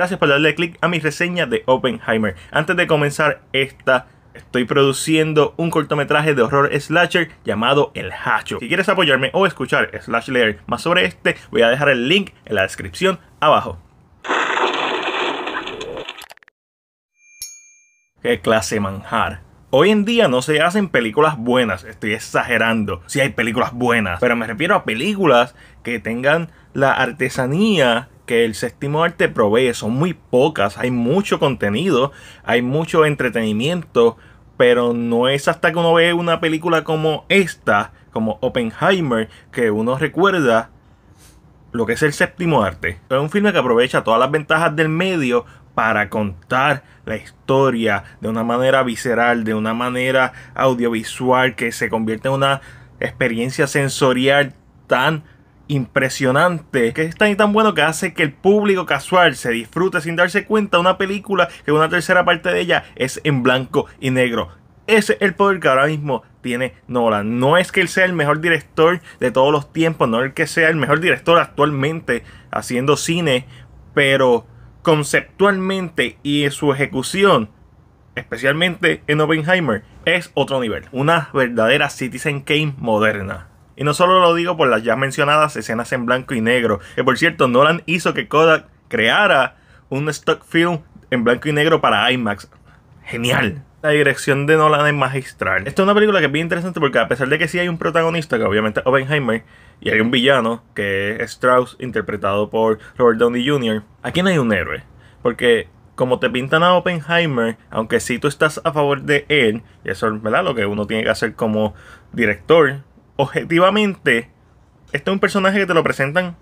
Gracias por darle click a mi reseña de Oppenheimer. Antes de comenzar esta Estoy produciendo un cortometraje de horror slasher llamado El Hacho. Si quieres apoyarme o escuchar Slash más sobre este, voy a dejar el link en la descripción abajo. ¡Qué clase manjar! Hoy en día no se hacen películas buenas, estoy exagerando, si sí hay películas buenas, pero me refiero a películas que tengan la artesanía que el séptimo arte provee son muy pocas. Hay mucho contenido, hay mucho entretenimiento, pero no es hasta que uno ve una película como esta, como Oppenheimer, que uno recuerda lo que es el séptimo arte. Es un filme que aprovecha todas las ventajas del medio para contar la historia de una manera visceral, de una manera audiovisual que se convierte en una experiencia sensorial tan impresionante, que es tan y tan bueno que hace que el público casual se disfrute sin darse cuenta una película que una tercera parte de ella es en blanco y negro. Ese es el poder que ahora mismo tiene Nolan. No es que él sea el mejor director de todos los tiempos, no es que sea el mejor director actualmente haciendo cine, pero conceptualmente y en su ejecución, especialmente en Oppenheimer, es otro nivel. Una verdadera Citizen Kane moderna. Y no solo lo digo por las ya mencionadas escenas en blanco y negro, que por cierto Nolan hizo que Kodak creara un stock film en blanco y negro para IMAX. Genial. La dirección de Nolan es magistral. Esta es una película que es bien interesante porque a pesar de que sí hay un protagonista, que obviamente es Oppenheimer, y hay un villano, que es Strauss, interpretado por Robert Downey Jr., aquí no hay un héroe. Porque como te pintan a Oppenheimer, aunque si sí tú estás a favor de él, y eso es lo que uno tiene que hacer como director, objetivamente, este es un personaje que te lo presentan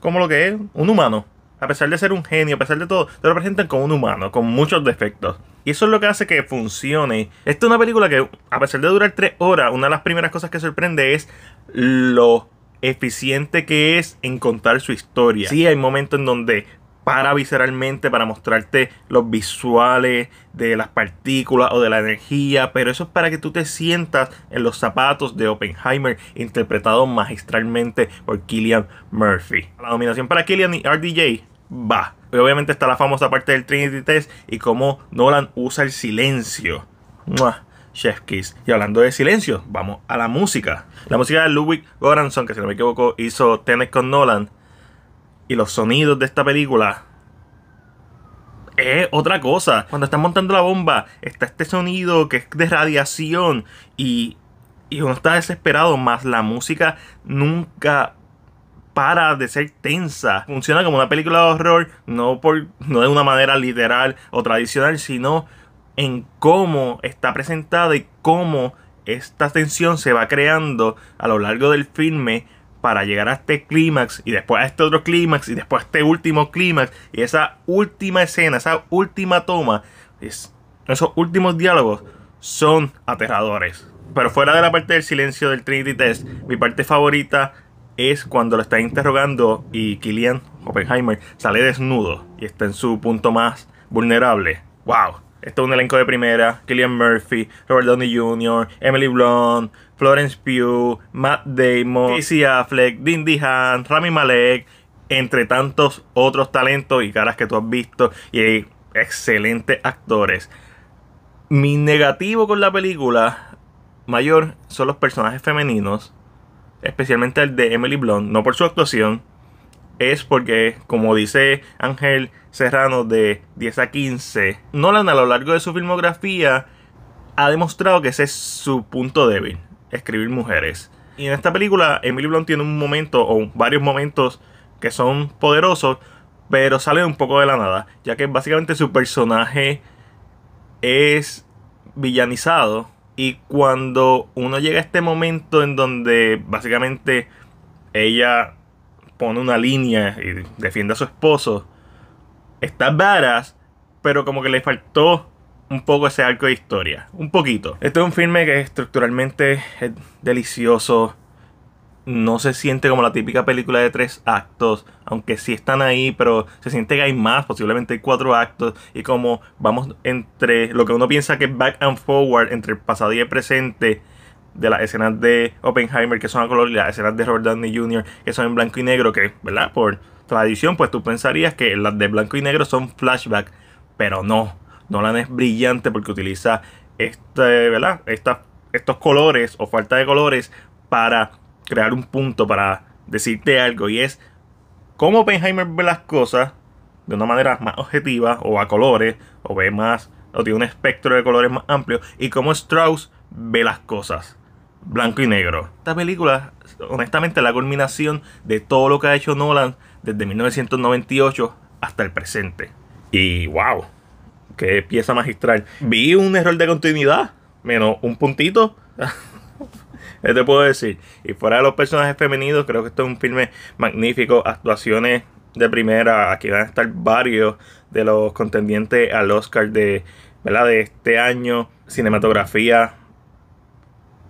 como lo que es, un humano. A pesar de ser un genio, a pesar de todo, te lo presentan como un humano, con muchos defectos. Y eso es lo que hace que funcione. Esta es una película que, a pesar de durar tres horas, una de las primeras cosas que sorprende es lo eficiente que es en contar su historia. Sí, hay momentos en donde para visceralmente, para mostrarte los visuales de las partículas o de la energía, pero eso es para que tú te sientas en los zapatos de Oppenheimer, interpretado magistralmente por Killian Murphy. La nominación para Killian y RDJ va. Y obviamente está la famosa parte del Trinity Test y cómo Nolan usa el silencio. Chef Kiss. Y hablando de silencio, vamos a la música. La música de Ludwig Goranson, que si no me equivoco hizo Tenet con Nolan, y los sonidos de esta película es otra cosa. Cuando están montando la bomba, está este sonido que es de radiación y, y uno está desesperado, más la música nunca para de ser tensa. Funciona como una película de horror, no, por, no de una manera literal o tradicional, sino en cómo está presentada y cómo esta tensión se va creando a lo largo del filme para llegar a este clímax y después a este otro clímax y después a este último clímax y esa última escena, esa última toma, es, esos últimos diálogos son aterradores. Pero fuera de la parte del silencio del Trinity Test, mi parte favorita es cuando lo está interrogando y Killian Oppenheimer sale desnudo y está en su punto más vulnerable. ¡Wow! Esto es un elenco de primera. Killian Murphy, Robert Downey Jr., Emily Blunt, Florence Pugh, Matt Damon, Casey Affleck, Dindy Han, Rami Malek, entre tantos otros talentos y caras que tú has visto. Y hay excelentes actores. Mi negativo con la película mayor son los personajes femeninos, especialmente el de Emily Blunt, no por su actuación, es porque, como dice Ángel Serrano de 10 a 15, Nolan a lo largo de su filmografía ha demostrado que ese es su punto débil, escribir mujeres. Y en esta película, Emily Blunt tiene un momento o varios momentos que son poderosos, pero sale un poco de la nada, ya que básicamente su personaje es villanizado. Y cuando uno llega a este momento en donde básicamente ella pone una línea y defiende a su esposo, está varas, pero como que le faltó un poco ese arco de historia. Un poquito. Este es un filme que estructuralmente es delicioso. No se siente como la típica película de tres actos, aunque sí están ahí, pero se siente que hay más, posiblemente hay cuatro actos, y como vamos entre lo que uno piensa que es back and forward, entre el pasado y el presente, de las escenas de Oppenheimer que son a color y las escenas de Robert Downey Jr. que son en blanco y negro, que, ¿verdad? Por tradición, pues tú pensarías que las de blanco y negro son flashback, pero no. Nolan es brillante porque utiliza este, ¿verdad? estos colores o falta de colores para crear un punto, para decirte algo, y es cómo Oppenheimer ve las cosas de una manera más objetiva o a colores, o ve más, o tiene un espectro de colores más amplio, y cómo Strauss ve las cosas blanco y negro. Esta película, honestamente, la culminación de todo lo que ha hecho Nolan desde 1998 hasta el presente. Y wow, qué pieza magistral. Vi un error de continuidad, menos un puntito. te puedo decir? Y fuera de los personajes femeninos, creo que esto es un filme magnífico. Actuaciones de primera. Aquí van a estar varios de los contendientes al Oscar de, ¿verdad? de este año. Cinematografía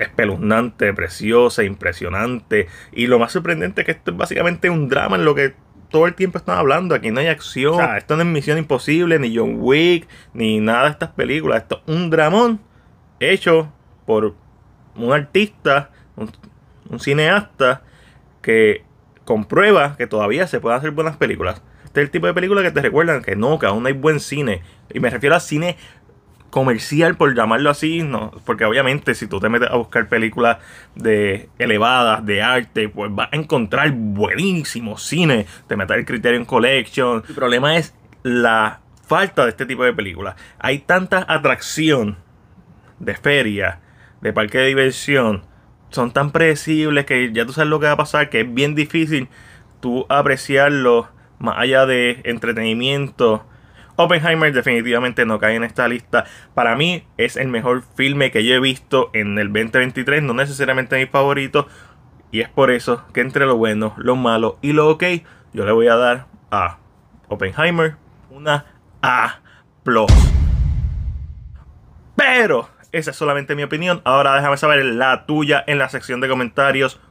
espeluznante, preciosa, impresionante. Y lo más sorprendente es que esto es básicamente un drama en lo que todo el tiempo están hablando. Aquí no hay acción. esto no es Misión Imposible, ni John Wick, ni nada de estas películas. Esto es un dramón hecho por un artista, un, cineasta, que comprueba que todavía se pueden hacer buenas películas. Este es el tipo de película que te recuerdan que no, que aún hay buen cine. Y me refiero a cine comercial, por llamarlo así, no, porque obviamente si tú te metes a buscar películas de elevadas, de arte, pues vas a encontrar buenísimo cine, te metes el en Collection. El problema es la falta de este tipo de películas. Hay tanta atracción de feria, de parque de diversión, son tan predecibles que ya tú sabes lo que va a pasar, que es bien difícil tú apreciarlo más allá de entretenimiento Oppenheimer definitivamente no cae en esta lista. Para mí es el mejor filme que yo he visto en el 2023, no necesariamente mi favorito. Y es por eso que entre lo bueno, lo malo y lo ok, yo le voy a dar a Oppenheimer una A. Pero esa es solamente mi opinión. Ahora déjame saber la tuya en la sección de comentarios